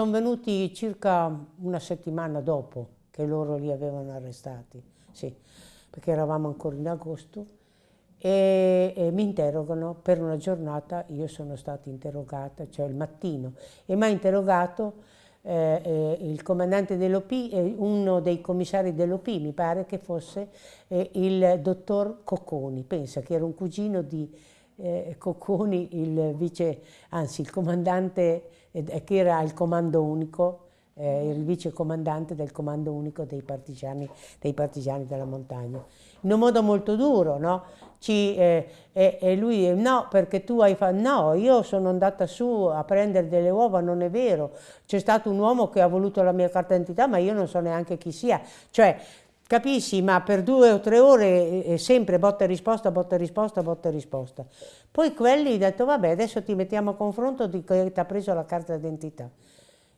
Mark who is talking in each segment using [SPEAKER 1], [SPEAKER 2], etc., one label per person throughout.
[SPEAKER 1] Sono venuti circa una settimana dopo che loro li avevano arrestati, sì, perché eravamo ancora in agosto, e, e, mi interrogano per una giornata, io sono stata interrogata, cioè il mattino, e mi ha interrogato eh, eh, il comandante dell'OP, eh, uno dei commissari dell'OP, mi pare che fosse eh, il dottor Cocconi, pensa che era un cugino di eh, Cocconi, il vice, anzi il comandante eh, che era il comando unico, eh, il vice comandante del comando unico dei partigiani, dei partigiani della montagna. In un modo molto duro, no? Ci, eh, e, e, lui, no, perché tu hai fatto, no, io sono andata su a prendere delle uova, non è vero, c'è stato un uomo che ha voluto la mia carta d'identità, ma io non so neanche chi sia. Cioè, capisci, ma per due o tre ore è sempre botta e risposta, botta e risposta, botta e risposta. Poi quelli hanno detto, vabbè, adesso ti mettiamo a confronto di che ti ha preso la carta d'identità.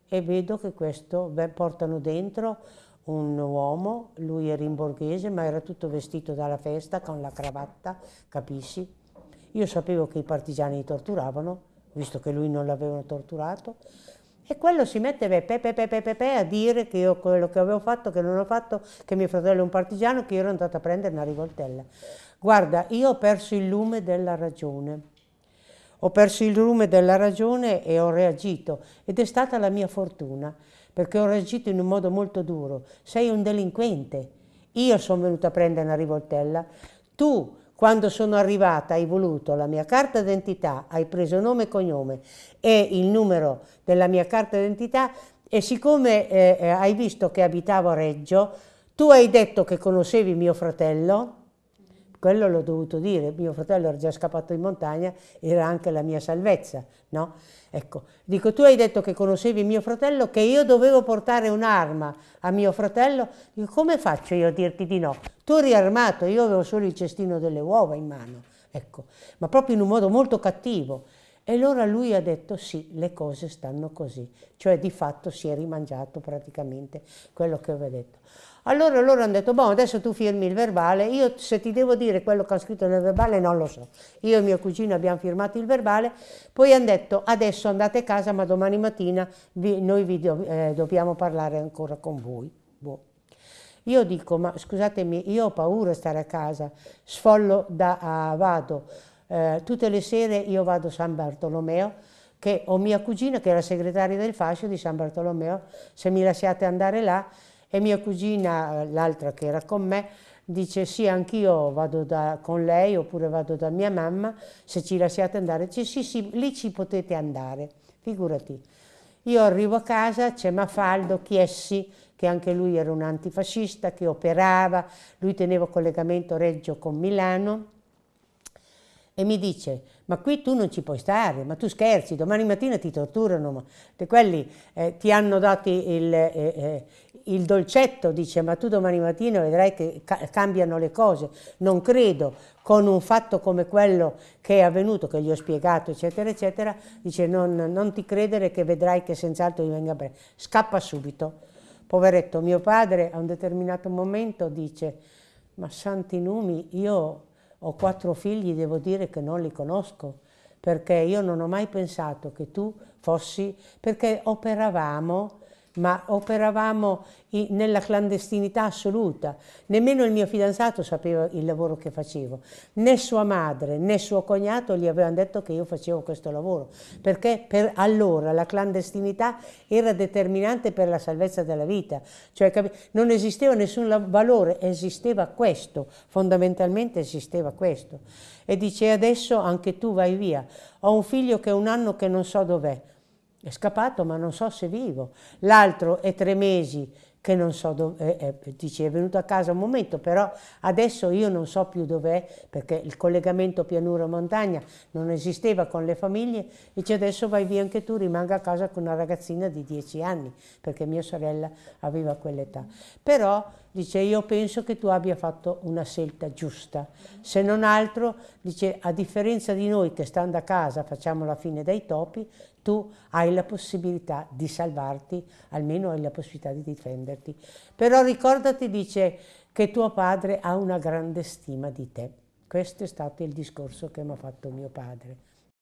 [SPEAKER 1] E vedo che questo beh, portano dentro un uomo, lui era in borghese, ma era tutto vestito dalla festa, con la cravatta, capisci? Io sapevo che i partigiani li torturavano, visto che lui non l'avevano torturato, e quello si mette beh, pe, pe, pe, pe, a dire che io quello che avevo fatto, che non ho fatto, che mio fratello è un partigiano, che io ero andato a prendere una rivoltella. Guarda, io ho perso il lume della ragione. Ho perso il lume della ragione e ho reagito. Ed è stata la mia fortuna, perché ho reagito in un modo molto duro. Sei un delinquente. Io sono venuta a prendere una rivoltella. Tu quando sono arrivata hai voluto la mia carta d'identità, hai preso nome e cognome e il numero della mia carta d'identità e siccome eh, eh hai visto che abitavo a Reggio, tu hai detto che conoscevi mio fratello quello l'ho dovuto dire, mio fratello era già scappato in montagna, era anche la mia salvezza, no? Ecco, dico, tu hai detto che conoscevi mio fratello, che io dovevo portare un'arma a mio fratello, dico, come faccio io a dirti di no? Tu eri armato, io avevo solo il cestino delle uova in mano, ecco, ma proprio in un modo molto cattivo. E allora lui ha detto sì, le cose stanno così, cioè di fatto si è rimangiato praticamente quello che aveva detto. Allora loro hanno detto, boh, adesso tu firmi il verbale, io se ti devo dire quello che ho scritto nel verbale non lo so. Io e mio cugino abbiamo firmato il verbale, poi hanno detto, adesso andate a casa, ma domani mattina vi, noi vi do, eh, dobbiamo parlare ancora con voi. Boh. Io dico, ma scusatemi, io ho paura di stare a casa, sfollo da a, vado, eh, tutte le sere io vado a San Bartolomeo, che ho mia cugina che era segretaria del fascio di San Bartolomeo, se mi lasciate andare là e mia cugina, l'altra che era con me, dice sì, anch'io vado da, con lei oppure vado da mia mamma, se ci lasciate andare. Dice sì, sì, lì ci potete andare, figurati. Io arrivo a casa, c'è Mafaldo Chiessi, che anche lui era un antifascista, che operava, lui teneva collegamento Reggio con Milano, e mi dice, ma qui tu non ci puoi stare, ma tu scherzi, domani mattina ti torturano, ma quelli eh, ti hanno dato il, eh, eh, il dolcetto dice ma tu domani mattina vedrai che ca cambiano le cose, non credo con un fatto come quello che è avvenuto, che gli ho spiegato eccetera eccetera, dice non, non ti credere che vedrai che senz'altro venga bene, scappa subito. Poveretto, mio padre a un determinato momento dice ma santi numi io ho quattro figli, devo dire che non li conosco perché io non ho mai pensato che tu fossi, perché operavamo ma operavamo nella clandestinità assoluta. Nemmeno il mio fidanzato sapeva il lavoro che facevo, né sua madre né suo cognato gli avevano detto che io facevo questo lavoro, perché per allora la clandestinità era determinante per la salvezza della vita, cioè non esisteva nessun valore, esisteva questo, fondamentalmente esisteva questo. E dice adesso anche tu vai via, ho un figlio che è un anno che non so dov'è, è scappato ma non so se vivo, l'altro è tre mesi che non so dove, eh, eh, dice è venuto a casa un momento, però adesso io non so più dov'è perché il collegamento pianura-montagna non esisteva con le famiglie, dice adesso vai via anche tu, rimanga a casa con una ragazzina di dieci anni perché mia sorella aveva quell'età. Però dice io penso che tu abbia fatto una scelta giusta, se non altro dice a differenza di noi che stando a casa facciamo la fine dai topi, tu hai la possibilità di salvarti, almeno hai la possibilità di difenderti. Però ricordati, dice, che tuo padre ha una grande stima di te. Questo è stato il discorso che mi ha fatto mio padre.